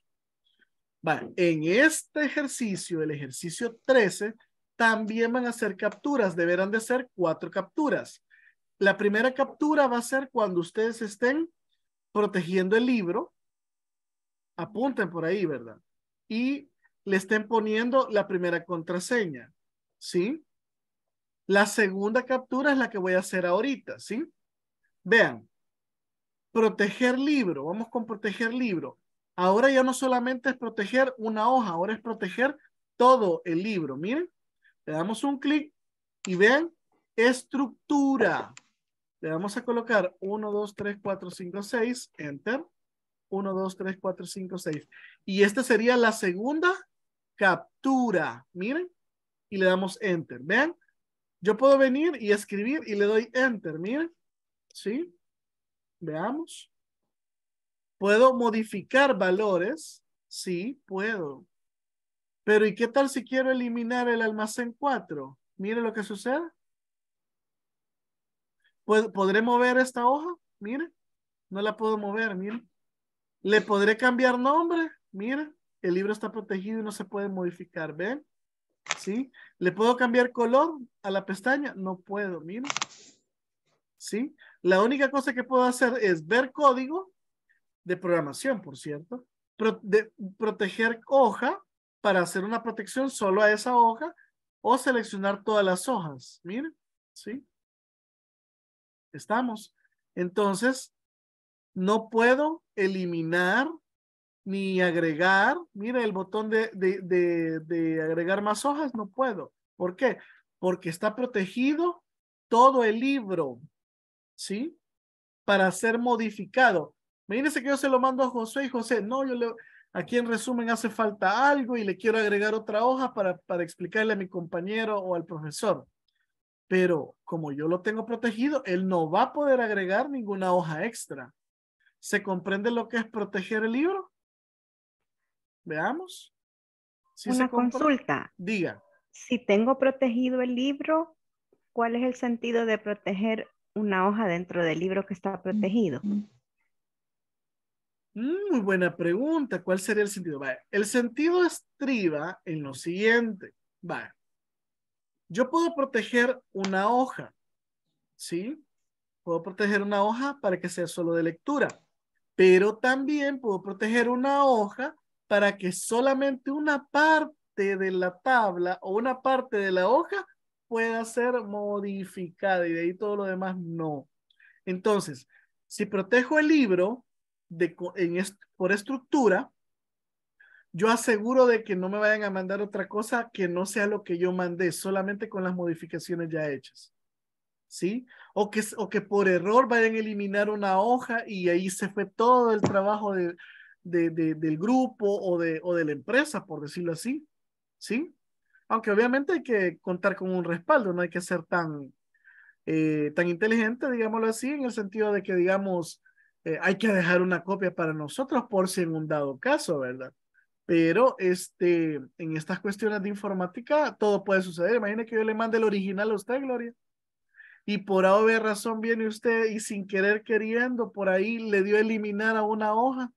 Vale, en este ejercicio, el ejercicio 13, también van a ser capturas, deberán de ser cuatro capturas. La primera captura va a ser cuando ustedes estén protegiendo el libro. Apunten por ahí, ¿verdad? y le estén poniendo la primera contraseña, ¿sí? La segunda captura es la que voy a hacer ahorita, ¿sí? Vean, proteger libro, vamos con proteger libro. Ahora ya no solamente es proteger una hoja, ahora es proteger todo el libro. Miren, le damos un clic y vean, estructura. Le vamos a colocar 1, 2, 3, 4, 5, 6, enter. 1, 2, 3, 4, 5, 6. Y esta sería la segunda captura. Miren. Y le damos enter. Vean. Yo puedo venir y escribir y le doy enter. Miren. ¿Sí? Veamos. ¿Puedo modificar valores? Sí, puedo. Pero ¿y qué tal si quiero eliminar el almacén 4? Miren lo que sucede. ¿Podré mover esta hoja? Miren. No la puedo mover, Miren. Le podré cambiar nombre. Mira, el libro está protegido y no se puede modificar. ¿Ven? ¿Sí? ¿Le puedo cambiar color a la pestaña? No puedo, mira. ¿Sí? La única cosa que puedo hacer es ver código de programación, por cierto, de proteger hoja para hacer una protección solo a esa hoja o seleccionar todas las hojas. Mira. ¿sí? Estamos. Entonces, no puedo eliminar ni agregar. Mira el botón de, de, agregar más hojas, no puedo. ¿Por qué? Porque está protegido todo el libro, ¿sí? Para ser modificado. Imagínense que yo se lo mando a José y José, no, yo le, aquí en resumen hace falta algo y le quiero agregar otra hoja para, para explicarle a mi compañero o al profesor. Pero como yo lo tengo protegido, él no va a poder agregar ninguna hoja extra. ¿Se comprende lo que es proteger el libro? Veamos. Una consulta. Diga. Si tengo protegido el libro, ¿cuál es el sentido de proteger una hoja dentro del libro que está protegido? Mm, muy buena pregunta. ¿Cuál sería el sentido? El sentido estriba en lo siguiente. va Yo puedo proteger una hoja, ¿sí? Puedo proteger una hoja para que sea solo de lectura pero también puedo proteger una hoja para que solamente una parte de la tabla o una parte de la hoja pueda ser modificada y de ahí todo lo demás no. Entonces, si protejo el libro por estructura, yo aseguro de que no me vayan a mandar otra cosa que no sea lo que yo mandé, solamente con las modificaciones ya hechas. ¿sí? O que, o que por error vayan a eliminar una hoja y ahí se fue todo el trabajo de, de, del grupo o de, o de la empresa, por decirlo así, ¿sí? Aunque obviamente hay que contar con un respaldo, no hay que ser tan, eh, tan inteligente, digámoslo así, en el sentido de que, digamos, eh, hay que dejar una copia para nosotros por si en un dado caso, ¿verdad? Pero este, en estas cuestiones de informática todo puede suceder. Imagina que yo le mande el original a usted, Gloria y por obvia razón viene usted y sin querer queriendo, por ahí le dio a eliminar a una hoja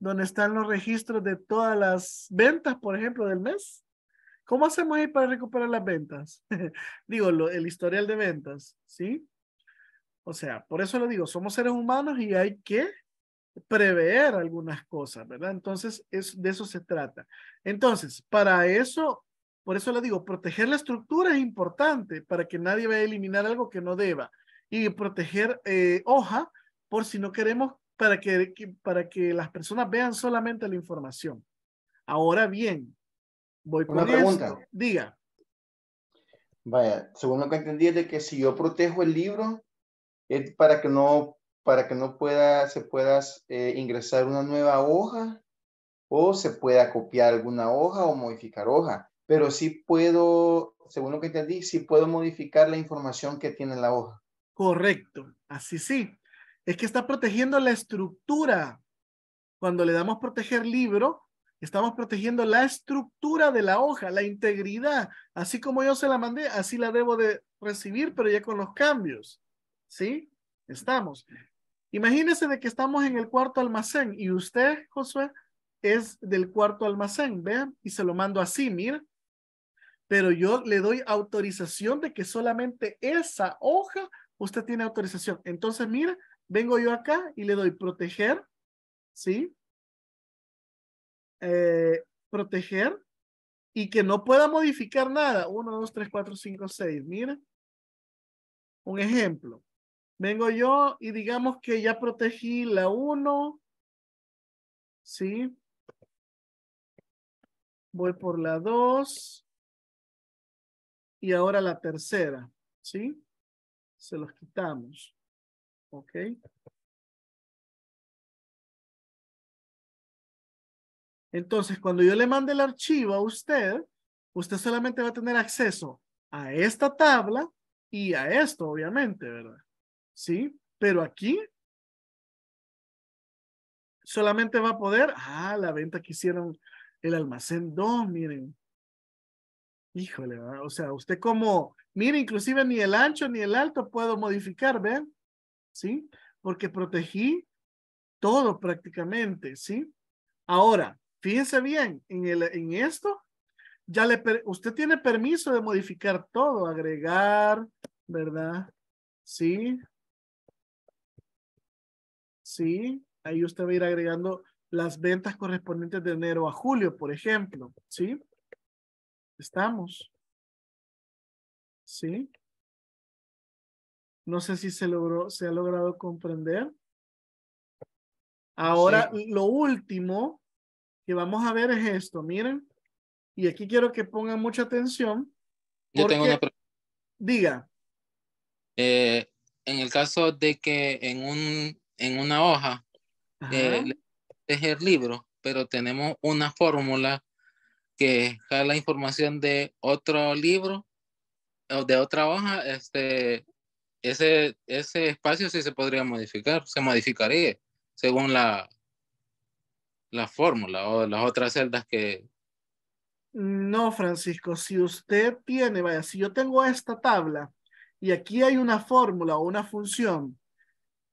donde están los registros de todas las ventas, por ejemplo, del mes. ¿Cómo hacemos ahí para recuperar las ventas? digo, el historial de ventas, ¿sí? O sea, por eso lo digo, somos seres humanos y hay que prever algunas cosas, ¿verdad? Entonces, es, de eso se trata. Entonces, para eso por eso le digo, proteger la estructura es importante para que nadie vaya a eliminar algo que no deba. Y proteger eh, hoja por si no queremos, para que, para que las personas vean solamente la información. Ahora bien, voy por Una pregunta. Diga. Vaya, según lo que entendí es de que si yo protejo el libro, es para que no, para que no pueda, se pueda eh, ingresar una nueva hoja o se pueda copiar alguna hoja o modificar hoja pero sí puedo, según lo que te di, sí puedo modificar la información que tiene la hoja. Correcto, así sí. Es que está protegiendo la estructura. Cuando le damos proteger libro, estamos protegiendo la estructura de la hoja, la integridad. Así como yo se la mandé, así la debo de recibir, pero ya con los cambios. ¿Sí? Estamos. Imagínese de que estamos en el cuarto almacén y usted, Josué, es del cuarto almacén, vean, y se lo mando así, mira pero yo le doy autorización de que solamente esa hoja usted tiene autorización. Entonces, mira, vengo yo acá y le doy proteger, ¿sí? Eh, proteger y que no pueda modificar nada. Uno, dos, tres, cuatro, cinco, seis. Mira. Un ejemplo. Vengo yo y digamos que ya protegí la uno. ¿Sí? Voy por la dos. Y ahora la tercera, ¿sí? Se los quitamos. ¿Ok? Entonces, cuando yo le mande el archivo a usted, usted solamente va a tener acceso a esta tabla y a esto, obviamente, ¿verdad? ¿Sí? Pero aquí solamente va a poder, ah, la venta que hicieron el almacén 2, miren, Híjole, o sea, usted como, mire, inclusive ni el ancho ni el alto puedo modificar, ¿ven? ¿Sí? Porque protegí todo prácticamente, ¿sí? Ahora, fíjense bien, en, el, en esto, ya le, usted tiene permiso de modificar todo, agregar, ¿verdad? Sí. Sí, ahí usted va a ir agregando las ventas correspondientes de enero a julio, por ejemplo, ¿sí? Estamos. ¿Sí? No sé si se logró, se ha logrado comprender. Ahora, lo último que vamos a ver es esto, miren. Y aquí quiero que pongan mucha atención. Yo tengo una pregunta. Diga. Eh, en el caso de que en, un, en una hoja es el libro, pero tenemos una fórmula que la información de otro libro o de otra hoja, este, ese, ese espacio sí se podría modificar, se modificaría según la, la fórmula o las otras celdas que... No, Francisco, si usted tiene, vaya, si yo tengo esta tabla y aquí hay una fórmula o una función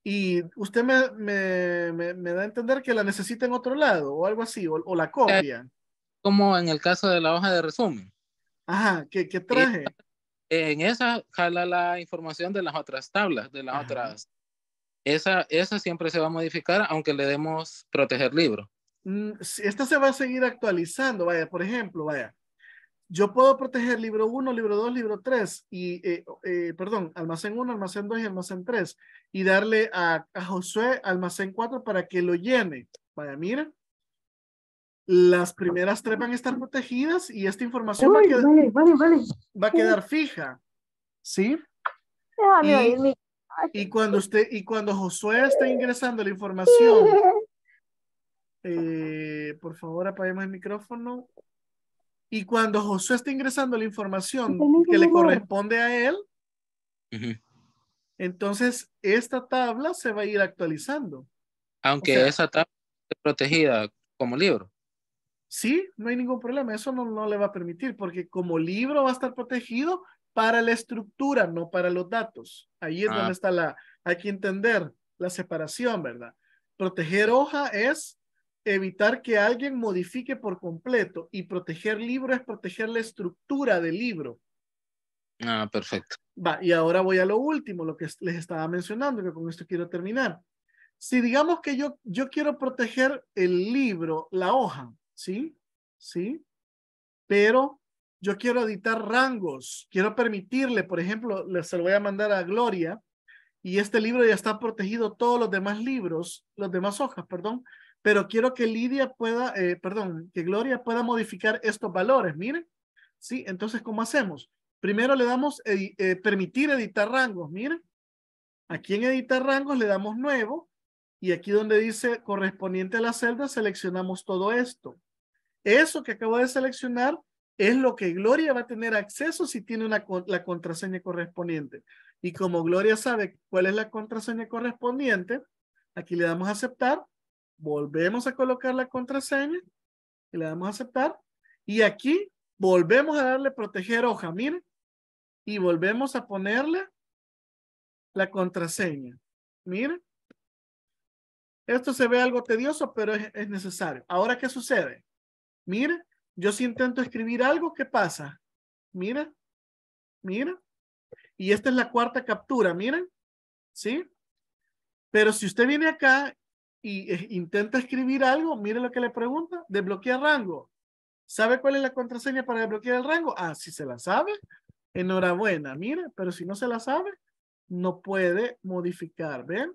y usted me, me, da a entender que la necesita en otro lado o algo así, o la copia como en el caso de la hoja de resumen. Ajá, ¿qué, qué traje? en esa jala la información de las otras tablas, de las otras. Esa, esa siempre se va a modificar, aunque le demos proteger libro. Mm, esta se va a seguir actualizando, vaya, por ejemplo, vaya. Yo puedo proteger libro 1, libro 2, libro 3, y, eh, eh, perdón, almacén 1, almacén 2 y almacén 3, y darle a, a Josué almacén 4 para que lo llene. Vaya, mira, las primeras tres van a estar protegidas y esta información va, a quedar, fija. ¿Sí? Y, cuando usted, y cuando Josué está ingresando la información, eh, por favor apaguemos el micrófono. Y cuando Josué está ingresando la información que le corresponde a él, entonces esta tabla se va a ir actualizando. Aunque esa tabla esté protegida como libro sí, no hay ningún problema, eso no, no le va a permitir, porque como libro va a estar protegido para la estructura, no para los datos. Ahí es donde ah. está la, hay que entender la separación, ¿verdad? Proteger hoja es evitar que alguien modifique por completo y proteger libro es proteger la estructura del libro. Ah, perfecto. Va, y ahora voy a lo último, lo que les estaba mencionando, que con esto quiero terminar. Si digamos que yo, yo quiero proteger el libro, la hoja, ¿sí? ¿Sí? Pero yo quiero editar rangos, quiero permitirle, por ejemplo, se lo voy a mandar a Gloria, y este libro ya está protegido, todos los demás libros, los demás hojas, perdón, pero quiero que Lidia pueda, eh, perdón, que Gloria pueda modificar estos valores, miren, ¿sí? Entonces, ¿cómo hacemos? Primero le damos eh, permitir editar rangos, miren, aquí en editar rangos le damos nuevo, y aquí donde dice correspondiente a la celda, seleccionamos todo esto. Eso que acabo de seleccionar es lo que Gloria va a tener acceso si tiene la contraseña correspondiente. Y como Gloria sabe cuál es la contraseña correspondiente, aquí le damos a aceptar, volvemos a colocar la contraseña y le damos a aceptar. Y aquí volvemos a darle proteger hoja, miren, y volvemos a ponerle la contraseña. Miren. Esto se ve algo tedioso, pero es, es necesario. Ahora, ¿qué sucede? Mira, yo si intento escribir algo, ¿qué pasa? Mira, mira. Y esta es la cuarta captura, miren. ¿Sí? Pero si usted viene acá y eh, intenta escribir algo, mire lo que le pregunta, desbloquea rango. ¿Sabe cuál es la contraseña para desbloquear el rango? Ah, si se la sabe, enhorabuena, mire, pero si no se la sabe, no puede modificar, ¿ven?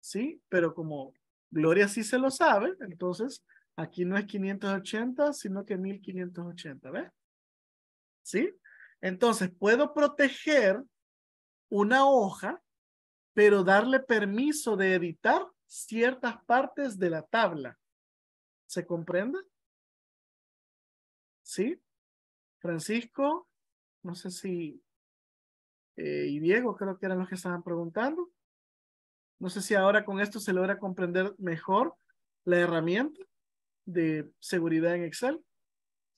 Sí, pero como Gloria sí se lo sabe, entonces Aquí no es 580, sino que 1580, ¿ves? ¿Sí? Entonces, puedo proteger una hoja, pero darle permiso de editar ciertas partes de la tabla. ¿Se comprende? ¿Sí? Francisco, no sé si, eh, y Diego creo que eran los que estaban preguntando. No sé si ahora con esto se logra comprender mejor la herramienta de seguridad en Excel.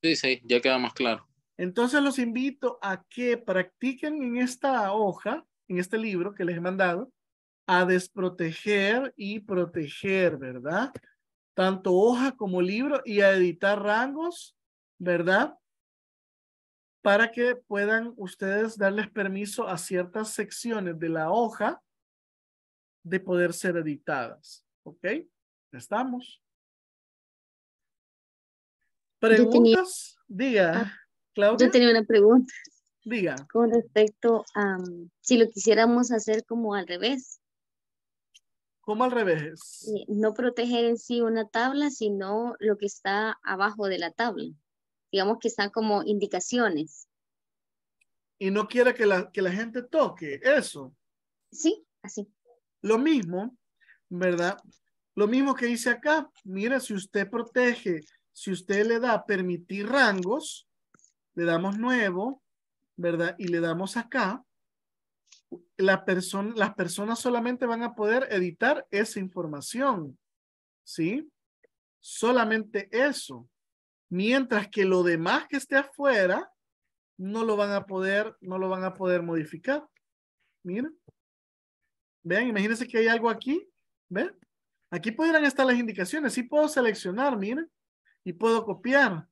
Sí, sí, ya queda más claro. Entonces los invito a que practiquen en esta hoja, en este libro que les he mandado, a desproteger y proteger, ¿verdad? Tanto hoja como libro y a editar rangos, ¿verdad? Para que puedan ustedes darles permiso a ciertas secciones de la hoja de poder ser editadas, ¿ok? Estamos. ¿Preguntas? Diga, ah, Claudia. Yo tenía una pregunta. Diga. Con respecto a si lo quisiéramos hacer como al revés. ¿Cómo al revés? Eh, no proteger en sí una tabla, sino lo que está abajo de la tabla. Digamos que están como indicaciones. Y no quiere que la, que la gente toque eso. Sí, así. Lo mismo, ¿verdad? Lo mismo que dice acá. Mira, si usted protege si usted le da permitir rangos, le damos nuevo, ¿verdad? Y le damos acá, la persona, las personas solamente van a poder editar esa información, ¿sí? Solamente eso. Mientras que lo demás que esté afuera, no lo van a poder, no lo van a poder modificar. Mira, Vean, imagínense que hay algo aquí. ¿Ven? Aquí podrían estar las indicaciones. si puedo seleccionar, miren y puedo copiar,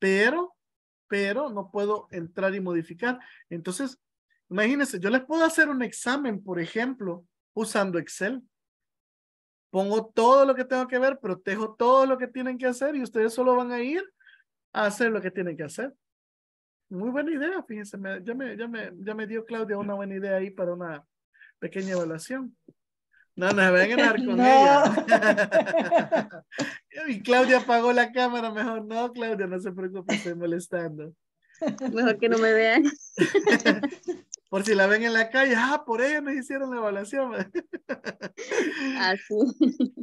pero, pero no puedo entrar y modificar. Entonces, imagínense, yo les puedo hacer un examen, por ejemplo, usando Excel. Pongo todo lo que tengo que ver, protejo todo lo que tienen que hacer y ustedes solo van a ir a hacer lo que tienen que hacer. Muy buena idea, fíjense, ya, me, ya, me, ya me dio Claudia una buena idea ahí para una pequeña evaluación. No no van a con y Claudia apagó la cámara, mejor no, Claudia, no se preocupe, estoy molestando. Mejor que no me vean. por si la ven en la calle, ah, por ella nos hicieron la evaluación. Así. Ah,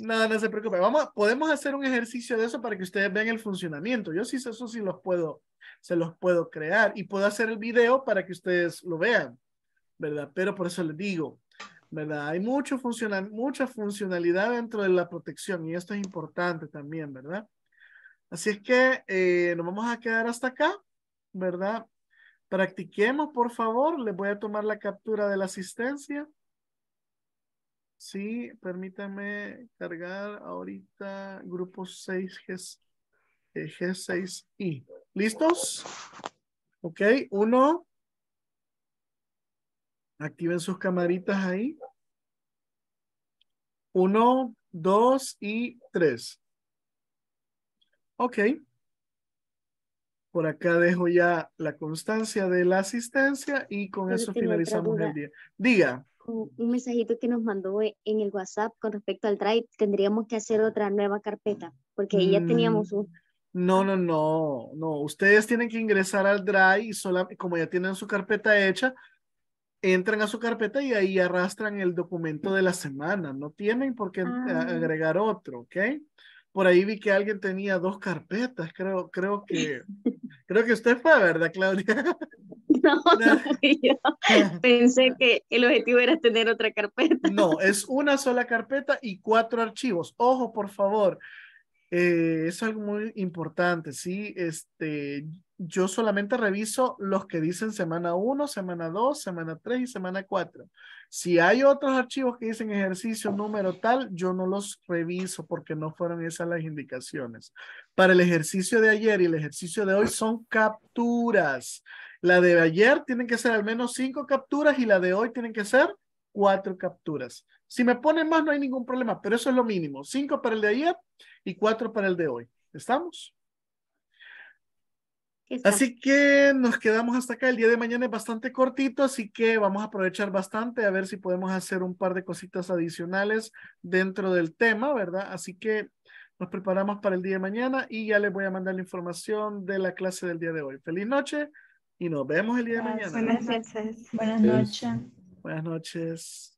no, no se preocupe. Vamos, podemos hacer un ejercicio de eso para que ustedes vean el funcionamiento. Yo sí, eso sí los puedo, se los puedo crear y puedo hacer el video para que ustedes lo vean, ¿verdad? Pero por eso les digo, ¿verdad? Hay mucho funcional, mucha funcionalidad dentro de la protección y esto es importante también, ¿verdad? Así es que eh, nos vamos a quedar hasta acá, ¿verdad? Practiquemos, por favor. Les voy a tomar la captura de la asistencia. Sí, permítanme cargar ahorita grupo 6 G, eh, G6I. ¿Listos? Ok, uno, Activen sus camaritas ahí. Uno, dos y tres. Ok. Por acá dejo ya la constancia de la asistencia y con eso finalizamos el día. Diga. Un, mensajito que nos mandó en el WhatsApp con respecto al Drive, tendríamos que hacer otra nueva carpeta, porque ya mm, teníamos un... No, no, no, no. Ustedes tienen que ingresar al Drive y como ya tienen su carpeta hecha, entran a su carpeta y ahí arrastran el documento de la semana. No tienen por qué ah. agregar otro, ¿ok? Por ahí vi que alguien tenía dos carpetas, creo, creo que, creo que usted fue, ¿verdad, Claudia? No, no yo. Pensé que el objetivo era tener otra carpeta. No, es una sola carpeta y cuatro archivos. Ojo, por favor. Eh, es algo muy importante, ¿sí? Este, yo solamente reviso los que dicen semana 1, semana 2, semana 3 y semana 4. Si hay otros archivos que dicen ejercicio número tal, yo no los reviso porque no fueron esas las indicaciones. Para el ejercicio de ayer y el ejercicio de hoy son capturas. La de ayer tienen que ser al menos cinco capturas y la de hoy tienen que ser cuatro capturas. Si me ponen más no hay ningún problema, pero eso es lo mínimo. Cinco para el de ayer y cuatro para el de hoy. ¿Estamos? Así que nos quedamos hasta acá. El día de mañana es bastante cortito, así que vamos a aprovechar bastante a ver si podemos hacer un par de cositas adicionales dentro del tema, ¿verdad? Así que nos preparamos para el día de mañana y ya les voy a mandar la información de la clase del día de hoy. Feliz noche y nos vemos el día de mañana. Buenas noches. Buenas noches. Buenas noches.